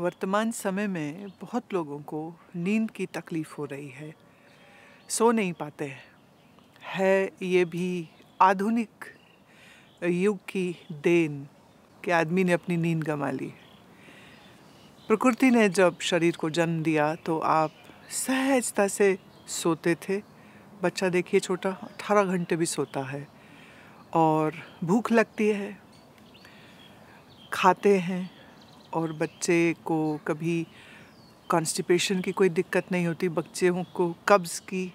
वर्तमान समय में बहुत लोगों को नींद की तकलीफ़ हो रही है सो नहीं पाते हैं है ये भी आधुनिक युग की देन कि आदमी ने अपनी नींद गंवा ली प्रकृति ने जब शरीर को जन्म दिया तो आप सहजता से सोते थे बच्चा देखिए छोटा अठारह घंटे भी सोता है और भूख लगती है खाते हैं और बच्चे को कभी कॉन्स्टिपेशन की कोई दिक्कत नहीं होती बच्चों को कब्ज़ की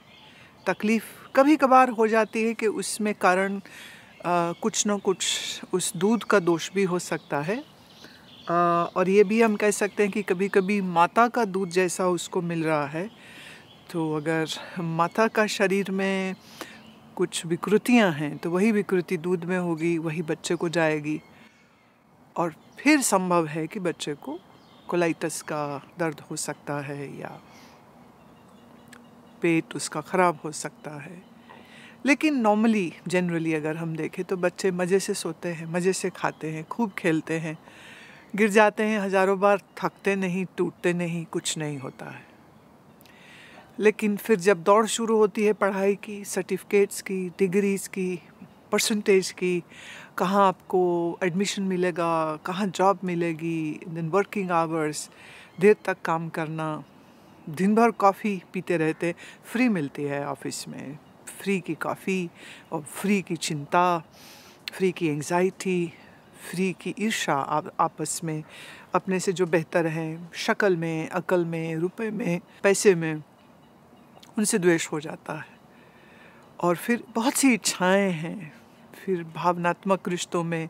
तकलीफ़ कभी कभार हो जाती है कि उसमें कारण आ, कुछ ना कुछ उस दूध का दोष भी हो सकता है आ, और ये भी हम कह सकते हैं कि कभी कभी माता का दूध जैसा उसको मिल रहा है तो अगर माता का शरीर में कुछ विकृतियां हैं तो वही विकृति दूध में होगी वही बच्चे को जाएगी और फिर संभव है कि बच्चे को कोलाइटस का दर्द हो सकता है या पेट उसका ख़राब हो सकता है लेकिन नॉर्मली जनरली अगर हम देखें तो बच्चे मज़े से सोते हैं मज़े से खाते हैं खूब खेलते हैं गिर जाते हैं हज़ारों बार थकते नहीं टूटते नहीं कुछ नहीं होता है लेकिन फिर जब दौड़ शुरू होती है पढ़ाई की सर्टिफिकेट्स की डिग्रीज़ की परसेंटेज की कहाँ आपको एडमिशन मिलेगा कहाँ जॉब मिलेगी देन वर्किंग आवर्स देर तक काम करना दिन भर कॉफ़ी पीते रहते फ्री मिलती है ऑफिस में फ्री की कॉफ़ी और फ्री की चिंता फ्री की एंजाइटी फ्री की ईर्षा आप, आपस में अपने से जो बेहतर है शक्ल में अकल में रुपए में पैसे में उनसे द्वेष हो जाता है और फिर बहुत सी इच्छाएं हैं फिर भावनात्मक रिश्तों में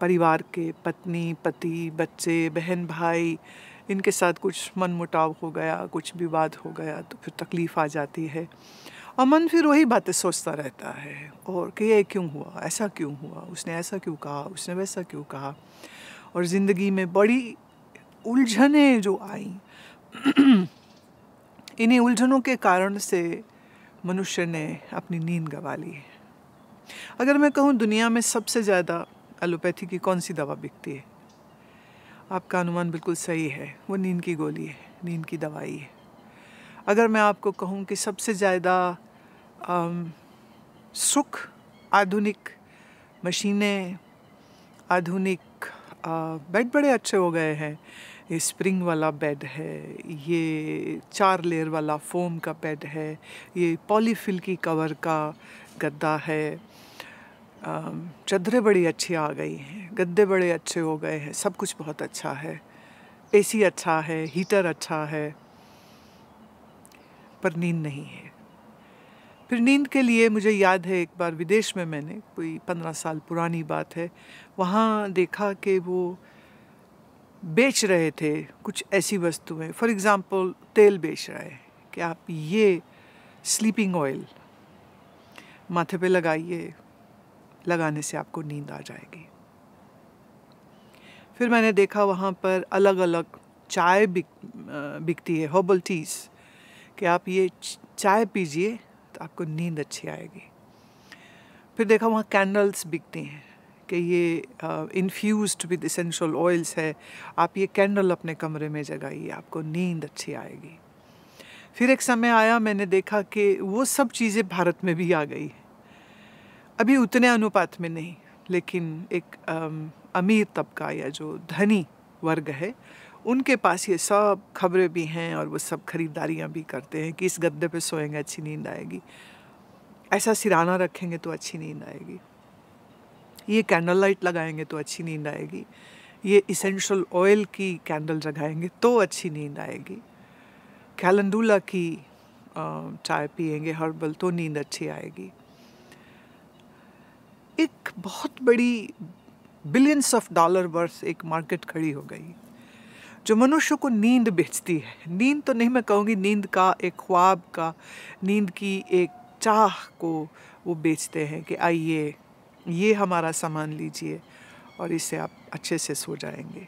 परिवार के पत्नी पति बच्चे बहन भाई इनके साथ कुछ मन मुटाव हो गया कुछ विवाद हो गया तो फिर तकलीफ़ आ जाती है और मन फिर वही बातें सोचता रहता है और कि ये क्यों हुआ ऐसा क्यों हुआ उसने ऐसा क्यों कहा उसने वैसा क्यों कहा और ज़िंदगी में बड़ी उलझने जो आई इन्हीं उलझनों के कारण से मनुष्य ने अपनी नींद गंवा ली है अगर मैं कहूँ दुनिया में सबसे ज़्यादा एलोपैथी की कौन सी दवा बिकती है आपका अनुमान बिल्कुल सही है वो नींद की गोली है नींद की दवाई है अगर मैं आपको कहूँ कि सबसे ज़्यादा सुख आधुनिक मशीनें आधुनिक बेड बड़े अच्छे हो गए हैं ये स्प्रिंग वाला बेड है ये चार लेयर वाला फोम का बेड है ये पॉलीफिल की कवर का गद्दा है चदरें बड़ी अच्छी आ गई हैं गद्दे बड़े अच्छे हो गए हैं सब कुछ बहुत अच्छा है एसी अच्छा है हीटर अच्छा है पर नींद नहीं है फिर नींद के लिए मुझे याद है एक बार विदेश में मैंने कोई पंद्रह साल पुरानी बात है वहाँ देखा कि वो बेच रहे थे कुछ ऐसी वस्तुएं फॉर एग्ज़ाम्पल तेल बेच रहे हैं कि आप ये स्लीपिंग ऑयल माथे पे लगाइए लगाने से आपको नींद आ जाएगी फिर मैंने देखा वहाँ पर अलग अलग चाय बिक बिकती है हर्बल टीज़ कि आप ये चाय पीजिए तो आपको नींद अच्छी आएगी फिर देखा वहाँ कैंडल्स बिकती हैं कि ये इन्फ्यूज विद इसेंशल ऑयल्स है आप ये कैंडल अपने कमरे में जगाइए आपको नींद अच्छी आएगी फिर एक समय आया मैंने देखा कि वो सब चीज़ें भारत में भी आ गई अभी उतने अनुपात में नहीं लेकिन एक अमीर तबका या जो धनी वर्ग है उनके पास ये सब खबरें भी हैं और वो सब खरीदारियाँ भी करते हैं कि इस गद्दे पे सोएंगे अच्छी नींद आएगी ऐसा सिराना रखेंगे तो अच्छी नींद आएगी ये कैंडल लाइट लगाएंगे तो अच्छी नींद आएगी ये इसेंशल ऑयल की कैंडल जगाएंगे तो अच्छी नींद आएगी कैलेंडुला की चाय पियेंगे हर्बल तो नींद अच्छी आएगी एक बहुत बड़ी बिलियंस ऑफ डॉलर वर्थ एक मार्केट खड़ी हो गई जो मनुष्य को नींद बेचती है नींद तो नहीं मैं कहूँगी नींद का एक ख्वाब का नींद की एक चाह को वो बेचते हैं कि आइए ये हमारा सामान लीजिए और इसे आप अच्छे से सो जाएंगे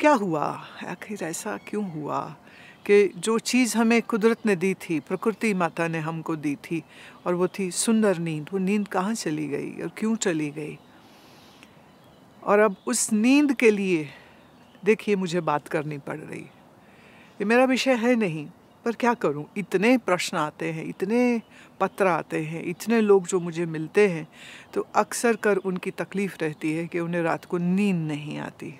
क्या हुआ आखिर ऐसा क्यों हुआ कि जो चीज़ हमें कुदरत ने दी थी प्रकृति माता ने हमको दी थी और वो थी सुंदर नींद वो नींद कहाँ चली गई और क्यों चली गई और अब उस नींद के लिए देखिए मुझे बात करनी पड़ रही ये मेरा विषय है नहीं पर क्या करूं इतने प्रश्न आते हैं इतने पत्र आते हैं इतने लोग जो मुझे मिलते हैं तो अक्सर कर उनकी तकलीफ़ रहती है कि उन्हें रात को नींद नहीं आती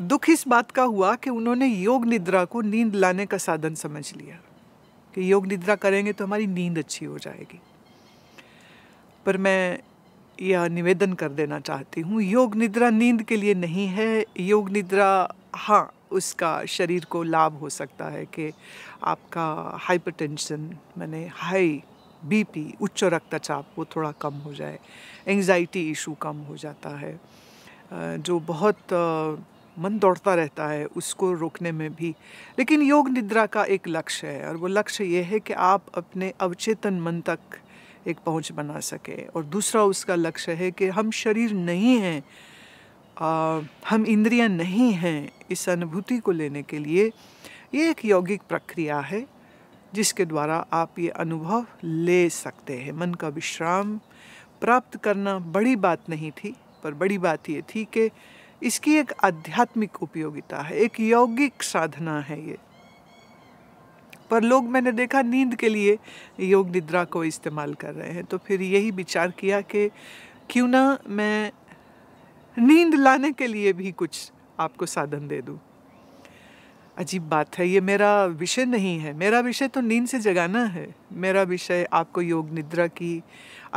दुख इस बात का हुआ कि उन्होंने योग निद्रा को नींद लाने का साधन समझ लिया कि योग निद्रा करेंगे तो हमारी नींद अच्छी हो जाएगी पर मैं यह निवेदन कर देना चाहती हूँ योग निद्रा नींद के लिए नहीं है योग निद्रा हाँ उसका शरीर को लाभ हो सकता है कि आपका हाइपरटेंशन मैंने हाई बीपी उच्च रक्तचाप वो थोड़ा कम हो जाए एंजाइटी इशू कम हो जाता है जो बहुत मन दौड़ता रहता है उसको रोकने में भी लेकिन योग निद्रा का एक लक्ष्य है और वो लक्ष्य ये है कि आप अपने अवचेतन मन तक एक पहुंच बना सके और दूसरा उसका लक्ष्य है कि हम शरीर नहीं हैं हम इंद्रियां नहीं हैं इस अनुभूति को लेने के लिए ये एक यौगिक प्रक्रिया है जिसके द्वारा आप ये अनुभव ले सकते हैं मन का विश्राम प्राप्त करना बड़ी बात नहीं थी पर बड़ी बात ये थी कि इसकी एक आध्यात्मिक उपयोगिता है एक यौगिक साधना है ये पर लोग मैंने देखा नींद के लिए योग निद्रा को इस्तेमाल कर रहे हैं तो फिर यही विचार किया कि क्यों ना मैं नींद लाने के लिए भी कुछ आपको साधन दे दूँ अजीब बात है ये मेरा विषय नहीं है मेरा विषय तो नींद से जगाना है मेरा विषय आपको योग निद्रा की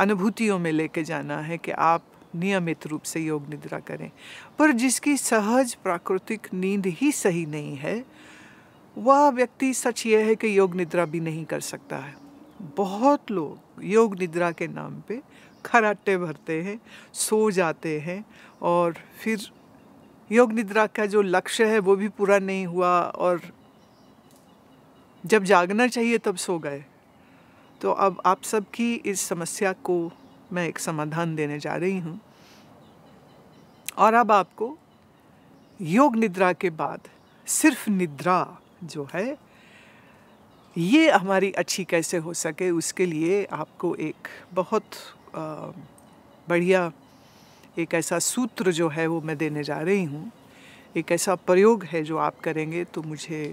अनुभूतियों में लेके जाना है कि आप नियमित रूप से योग निद्रा करें पर जिसकी सहज प्राकृतिक नींद ही सही नहीं है वह व्यक्ति सच यह है कि योग निद्रा भी नहीं कर सकता है बहुत लोग योग निद्रा के नाम पे खराटे भरते हैं सो जाते हैं और फिर योग निद्रा का जो लक्ष्य है वो भी पूरा नहीं हुआ और जब जागना चाहिए तब सो गए तो अब आप सबकी इस समस्या को मैं एक समाधान देने जा रही हूँ और अब आपको योग निद्रा के बाद सिर्फ निद्रा जो है ये हमारी अच्छी कैसे हो सके उसके लिए आपको एक बहुत बढ़िया एक ऐसा सूत्र जो है वो मैं देने जा रही हूँ एक ऐसा प्रयोग है जो आप करेंगे तो मुझे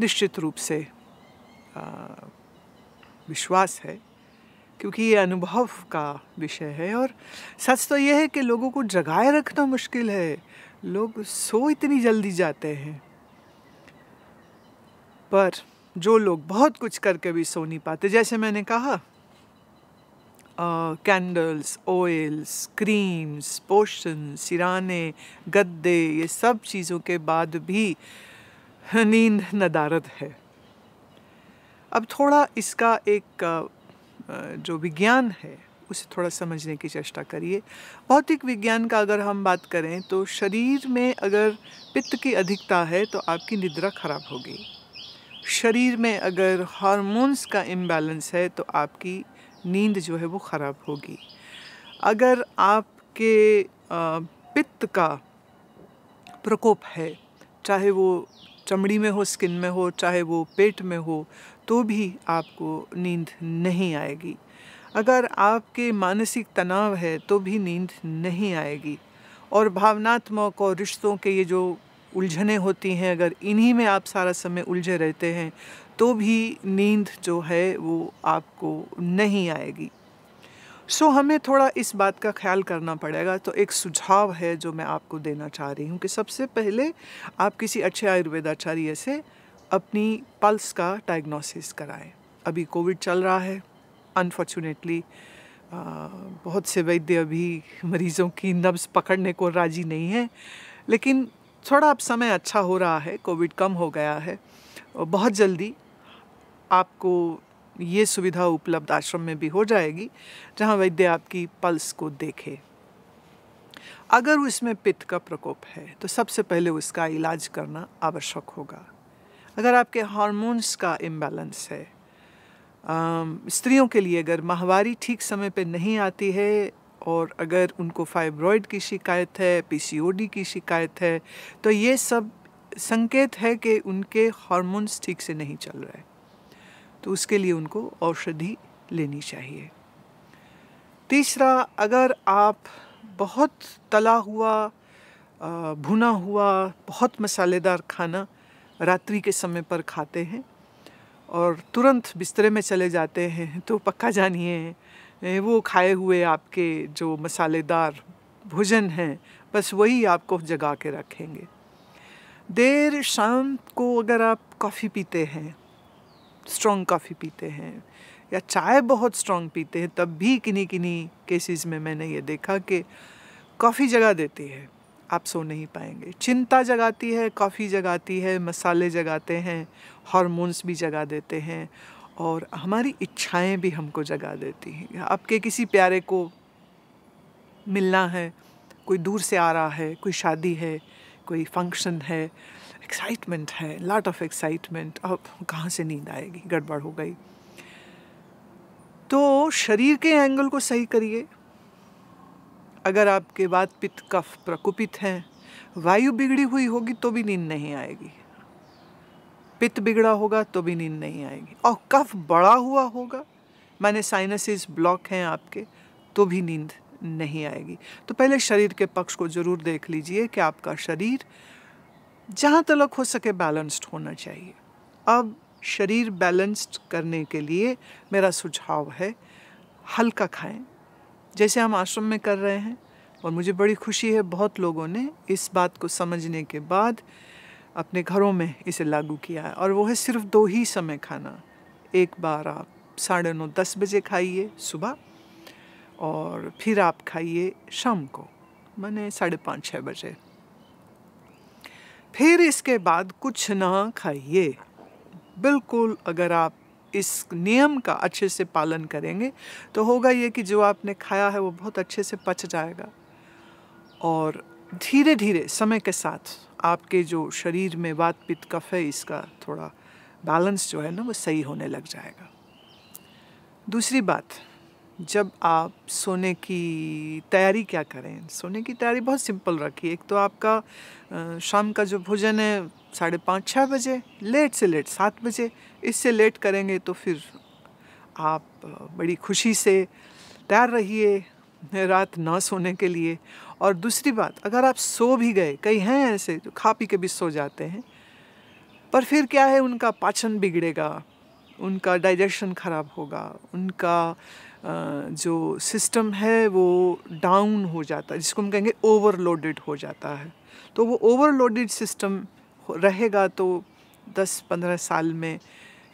निश्चित रूप से विश्वास है क्योंकि ये अनुभव का विषय है और सच तो ये है कि लोगों को जगाए रखना मुश्किल है लोग सो इतनी जल्दी जाते हैं पर जो लोग बहुत कुछ करके भी सो नहीं पाते जैसे मैंने कहा कैंडल्स ऑयल्स क्रीम्स पोशन सिराने गद्दे ये सब चीज़ों के बाद भी नींद नदारत है अब थोड़ा इसका एक जो विज्ञान है उसे थोड़ा समझने की चेष्टा करिए भौतिक विज्ञान का अगर हम बात करें तो शरीर में अगर पित्त की अधिकता है तो आपकी निद्रा खराब होगी शरीर में अगर हार्मोन्स का इम्बैलेंस है तो आपकी नींद जो है वो ख़राब होगी अगर आपके पित्त का प्रकोप है चाहे वो चमड़ी में हो स्किन में हो चाहे वो पेट में हो तो भी आपको नींद नहीं आएगी अगर आपके मानसिक तनाव है तो भी नींद नहीं आएगी और भावनात्मक और रिश्तों के ये जो उलझने होती हैं अगर इन्हीं में आप सारा समय उलझे रहते हैं तो भी नींद जो है वो आपको नहीं आएगी सो so, हमें थोड़ा इस बात का ख्याल करना पड़ेगा तो एक सुझाव है जो मैं आपको देना चाह रही हूँ कि सबसे पहले आप किसी अच्छे आयुर्वेदाचार्य से अपनी पल्स का डायग्नोसिस कराएं अभी कोविड चल रहा है अनफॉर्चुनेटली बहुत से वैद्य अभी मरीजों की नब्स पकड़ने को राजी नहीं है लेकिन थोड़ा अब समय अच्छा हो रहा है कोविड कम हो गया है और बहुत जल्दी आपको ये सुविधा उपलब्ध आश्रम में भी हो जाएगी जहाँ वैद्य आपकी पल्स को देखे अगर उसमें पित्त का प्रकोप है तो सबसे पहले उसका इलाज करना आवश्यक होगा अगर आपके हार्मोन्स का इम्बैलेंस है स्त्रियों के लिए अगर माहवारी ठीक समय पे नहीं आती है और अगर उनको फाइब्रॉइड की शिकायत है पीसीओडी की शिकायत है तो ये सब संकेत है कि उनके हार्मोन्स ठीक से नहीं चल रहे तो उसके लिए उनको औषधि लेनी चाहिए तीसरा अगर आप बहुत तला हुआ भुना हुआ बहुत मसालेदार खाना रात्रि के समय पर खाते हैं और तुरंत बिस्तरे में चले जाते हैं तो पक्का जानिए वो खाए हुए आपके जो मसालेदार भोजन हैं बस वही आपको जगा के रखेंगे देर शाम को अगर आप कॉफ़ी पीते हैं स्ट्रॉन्ग कॉफ़ी पीते हैं या चाय बहुत स्ट्रॉन्ग पीते हैं तब भी किन्हीं किन्हीं केसेस में मैंने ये देखा कि कॉफ़ी जगा देती है आप सो नहीं पाएंगे चिंता जगाती है कॉफ़ी जगाती है मसाले जगाते हैं हॉर्मोन्स भी जगा देते हैं और हमारी इच्छाएं भी हमको जगा देती हैं आपके किसी प्यारे को मिलना है कोई दूर से आ रहा है कोई शादी है कोई फंक्शन है एक्साइटमेंट है लॉट ऑफ एक्साइटमेंट अब कहाँ से नींद आएगी गड़बड़ हो गई तो शरीर के एंगल को सही करिए अगर आपके बाद पित्त कफ प्रकुपित हैं वायु बिगड़ी हुई होगी तो भी नींद नहीं आएगी पित्त बिगड़ा होगा तो भी नींद नहीं आएगी और कफ बड़ा हुआ होगा माने साइनसिस ब्लॉक हैं आपके तो भी नींद नहीं आएगी तो पहले शरीर के पक्ष को ज़रूर देख लीजिए कि आपका शरीर जहाँ तलक हो सके बैलेंस्ड होना चाहिए अब शरीर बैलेंस्ड करने के लिए मेरा सुझाव है हल्का खाएं जैसे हम आश्रम में कर रहे हैं और मुझे बड़ी खुशी है बहुत लोगों ने इस बात को समझने के बाद अपने घरों में इसे लागू किया है और वो है सिर्फ दो ही समय खाना एक बार आप साढ़े नौ दस बजे खाइए सुबह और फिर आप खाइए शाम को मैंने साढ़े पाँच छः बजे फिर इसके बाद कुछ ना खाइए बिल्कुल अगर आप इस नियम का अच्छे से पालन करेंगे तो होगा ये कि जो आपने खाया है वो बहुत अच्छे से पच जाएगा और धीरे धीरे समय के साथ आपके जो शरीर में वात पित्त कफ है इसका थोड़ा बैलेंस जो है ना वो सही होने लग जाएगा दूसरी बात जब आप सोने की तैयारी क्या करें सोने की तैयारी बहुत सिंपल रखिए एक तो आपका शाम का जो भोजन है साढ़े पाँच छः बजे लेट से लेट सात बजे इससे लेट करेंगे तो फिर आप बड़ी खुशी से तैयार रहिए रात ना सोने के लिए और दूसरी बात अगर आप सो भी गए कई हैं ऐसे जो खा पी के भी सो जाते हैं पर फिर क्या है उनका पाचन बिगड़ेगा उनका डाइजेशन ख़राब होगा उनका जो सिस्टम है वो डाउन हो जाता है जिसको हम कहेंगे ओवरलोडेड हो जाता है तो वो ओवरलोडेड सिस्टम रहेगा तो दस पंद्रह साल में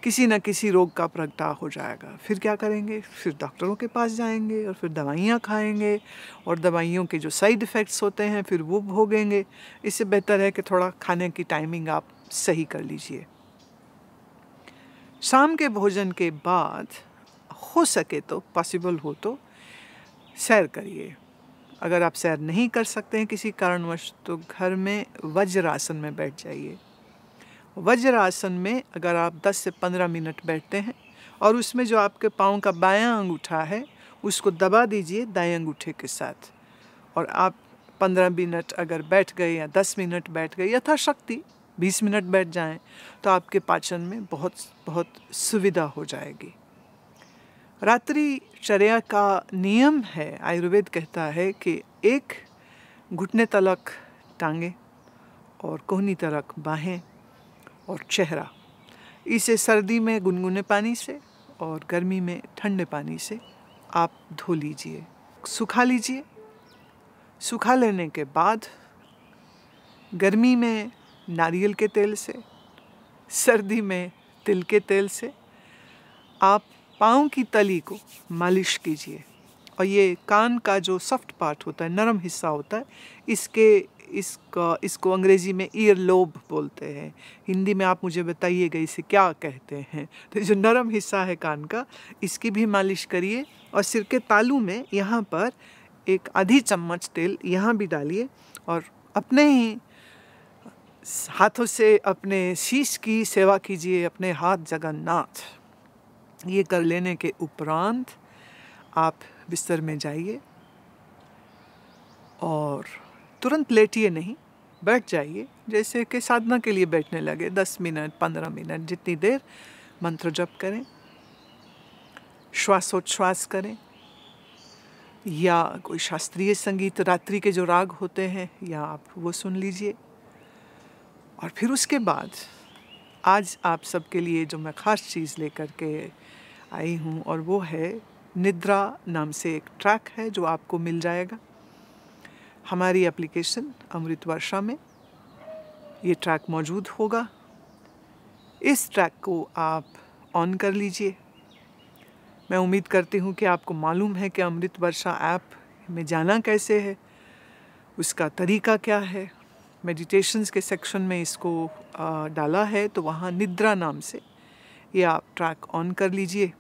किसी न किसी रोग का प्रगटा हो जाएगा फिर क्या करेंगे फिर डॉक्टरों के पास जाएंगे और फिर दवाइयाँ खाएंगे और दवाइयों के जो साइड इफ़ेक्ट्स होते हैं फिर वो भोगेंगे इससे बेहतर है कि थोड़ा खाने की टाइमिंग आप सही कर लीजिए शाम के भोजन के बाद हो सके तो पॉसिबल हो तो सैर करिए अगर आप सैर नहीं कर सकते हैं किसी कारणवश तो घर में वज्रासन में बैठ जाइए वज्रासन में अगर आप 10 से 15 मिनट बैठते हैं और उसमें जो आपके पाँव का बायां अंगूठा है उसको दबा दीजिए दाएं अंगूठे के साथ और आप 15 मिनट अगर बैठ गए या 10 मिनट बैठ गए यथाशक्ति 20 मिनट बैठ जाएं तो आपके पाचन में बहुत बहुत सुविधा हो जाएगी रात्रि चर्या का नियम है आयुर्वेद कहता है कि एक घुटने तलक टांगे और कोहनी तलक बाहें और चेहरा इसे सर्दी में गुनगुने पानी से और गर्मी में ठंडे पानी से आप धो लीजिए सुखा लीजिए सुखा लेने के बाद गर्मी में नारियल के तेल से सर्दी में तिल के तेल से आप पाँव की तली को मालिश कीजिए और ये कान का जो सॉफ्ट पार्ट होता है नरम हिस्सा होता है इसके इसका इसको अंग्रेज़ी में ईयर लोब बोलते हैं हिंदी में आप मुझे बताइएगा इसे क्या कहते हैं तो जो नरम हिस्सा है कान का इसकी भी मालिश करिए और सिर के तालू में यहाँ पर एक आधी चम्मच तेल यहाँ भी डालिए और अपने ही हाथों से अपने शीश की सेवा कीजिए अपने हाथ जगन्नाथ ये कर लेने के उपरांत आप बिस्तर में जाइए और तुरंत लेटिए नहीं बैठ जाइए जैसे कि साधना के लिए बैठने लगे दस मिनट पंद्रह मिनट जितनी देर मंत्र जप करें श्वासोच्छ्वास करें या कोई शास्त्रीय संगीत रात्रि के जो राग होते हैं या आप वो सुन लीजिए और फिर उसके बाद आज आप सबके लिए जो मैं ख़ास चीज़ लेकर के आई हूँ और वो है निद्रा नाम से एक ट्रैक है जो आपको मिल जाएगा हमारी एप्लीकेशन अमृत वर्षा में ये ट्रैक मौजूद होगा इस ट्रैक को आप ऑन कर लीजिए मैं उम्मीद करती हूँ कि आपको मालूम है कि अमृत वर्षा ऐप में जाना कैसे है उसका तरीका क्या है मेडिटेशंस के सेक्शन में इसको डाला है तो वहाँ निद्रा नाम से ये आप ट्रैक ऑन कर लीजिए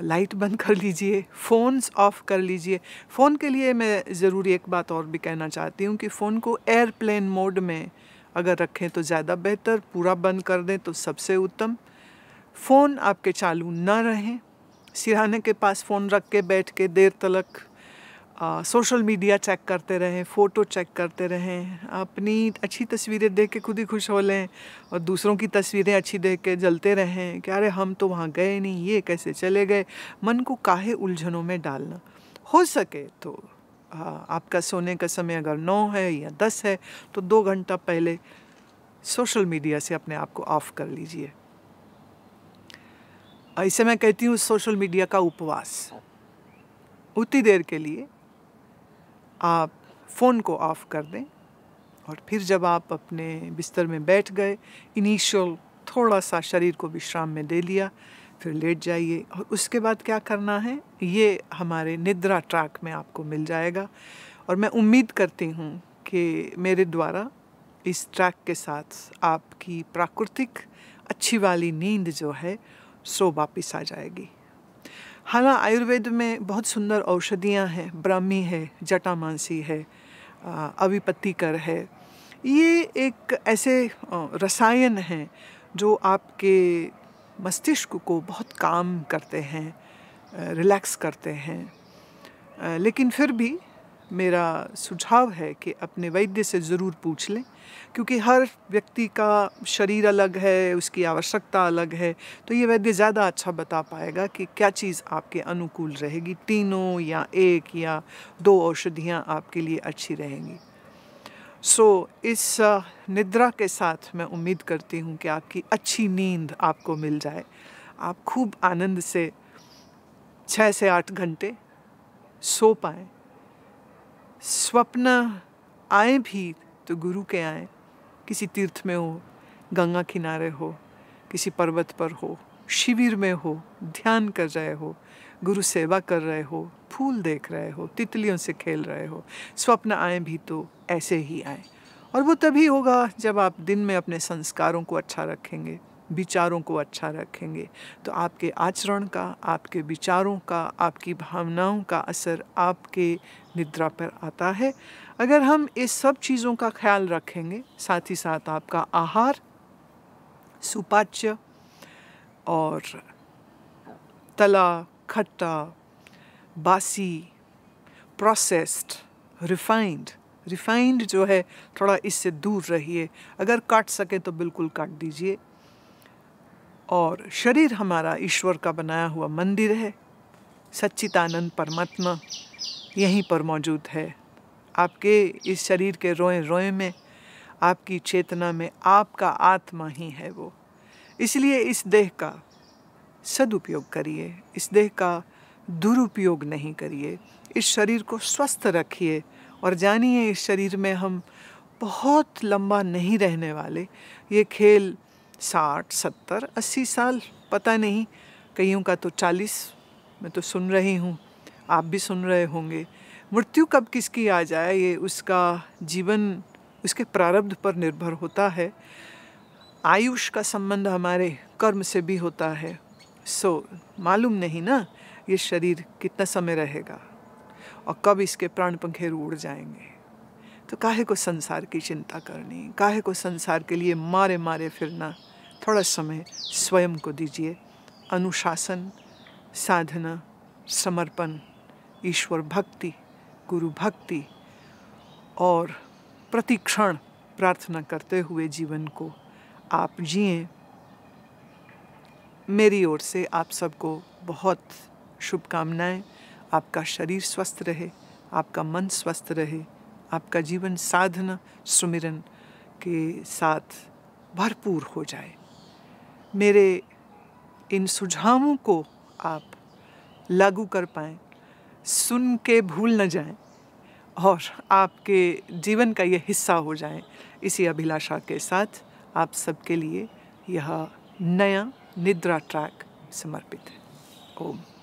लाइट बंद कर लीजिए फ़ोन्स ऑफ कर लीजिए फ़ोन के लिए मैं ज़रूरी एक बात और भी कहना चाहती हूँ कि फ़ोन को एयरप्लेन मोड में अगर रखें तो ज़्यादा बेहतर पूरा बंद कर दें तो सबसे उत्तम फ़ोन आपके चालू ना रहें सिराने के पास फ़ोन रख के बैठ के देर तलक सोशल मीडिया चेक करते रहें फ़ोटो चेक करते रहें अपनी अच्छी तस्वीरें देख के खुद ही खुश हो लें और दूसरों की तस्वीरें अच्छी देख के जलते रहें कि अरे हम तो वहाँ गए नहीं ये कैसे चले गए मन को काहे उलझनों में डालना हो सके तो आपका सोने का समय अगर नौ है या दस है तो दो घंटा पहले सोशल मीडिया से अपने आप को ऑफ कर लीजिए इसे मैं कहती हूँ सोशल मीडिया का उपवास उतनी देर के लिए आप फ़ोन को ऑफ कर दें और फिर जब आप अपने बिस्तर में बैठ गए इनिशियल थोड़ा सा शरीर को विश्राम में दे लिया फिर लेट जाइए और उसके बाद क्या करना है ये हमारे निद्रा ट्रैक में आपको मिल जाएगा और मैं उम्मीद करती हूँ कि मेरे द्वारा इस ट्रैक के साथ आपकी प्राकृतिक अच्छी वाली नींद जो है सो वापस आ जाएगी हालांकि आयुर्वेद में बहुत सुंदर औषधियाँ हैं ब्राह्मी है जटामांसी है अविपत्तिकर है ये एक ऐसे रसायन हैं जो आपके मस्तिष्क को बहुत काम करते हैं रिलैक्स करते हैं लेकिन फिर भी मेरा सुझाव है कि अपने वैद्य से ज़रूर पूछ लें क्योंकि हर व्यक्ति का शरीर अलग है उसकी आवश्यकता अलग है तो ये वैद्य ज़्यादा अच्छा बता पाएगा कि क्या चीज़ आपके अनुकूल रहेगी तीनों या एक या दो औषधियाँ आपके लिए अच्छी रहेंगी सो so, इस निद्रा के साथ मैं उम्मीद करती हूँ कि आपकी अच्छी नींद आपको मिल जाए आप खूब आनंद से छः से आठ घंटे सो पाएँ स्वप्न आए भी तो गुरु के आए किसी तीर्थ में हो गंगा किनारे हो किसी पर्वत पर हो शिविर में हो ध्यान कर रहे हो गुरु सेवा कर रहे हो फूल देख रहे हो तितलियों से खेल रहे हो स्वप्न आए भी तो ऐसे ही आए और वो तभी होगा जब आप दिन में अपने संस्कारों को अच्छा रखेंगे विचारों को अच्छा रखेंगे तो आपके आचरण का आपके विचारों का आपकी भावनाओं का असर आपके निद्रा पर आता है अगर हम इस सब चीज़ों का ख्याल रखेंगे साथ ही साथ आपका आहार सुपाच्य और तला खट्टा बासी प्रोसेस्ड रिफाइंड रिफाइंड जो है थोड़ा इससे दूर रहिए अगर काट सके तो बिल्कुल काट दीजिए और शरीर हमारा ईश्वर का बनाया हुआ मंदिर है सच्चिदानंद परमात्मा यहीं पर मौजूद है आपके इस शरीर के रोए रोए में आपकी चेतना में आपका आत्मा ही है वो इसलिए इस देह का सदुपयोग करिए इस देह का दुरुपयोग नहीं करिए इस शरीर को स्वस्थ रखिए और जानिए इस शरीर में हम बहुत लंबा नहीं रहने वाले ये खेल साठ सत्तर अस्सी साल पता नहीं कईयों का तो चालीस मैं तो सुन रही हूँ आप भी सुन रहे होंगे मृत्यु कब किसकी आ जाए ये उसका जीवन उसके प्रारब्ध पर निर्भर होता है आयुष का संबंध हमारे कर्म से भी होता है सो मालूम नहीं ना ये शरीर कितना समय रहेगा और कब इसके प्राण पंखे उड़ जाएंगे तो काहे को संसार की चिंता करनी काहे को संसार के लिए मारे मारे फिरना थोड़ा समय स्वयं को दीजिए अनुशासन साधना समर्पण ईश्वर भक्ति गुरु भक्ति और प्रतिक्षण प्रार्थना करते हुए जीवन को आप जिए मेरी ओर से आप सबको बहुत शुभकामनाएं आपका शरीर स्वस्थ रहे आपका मन स्वस्थ रहे आपका जीवन साधना सुमिरन के साथ भरपूर हो जाए मेरे इन सुझावों को आप लागू कर पाएँ सुन के भूल न जाएं और आपके जीवन का यह हिस्सा हो जाएं इसी अभिलाषा के साथ आप सबके लिए यह नया निद्रा ट्रैक समर्पित है ओम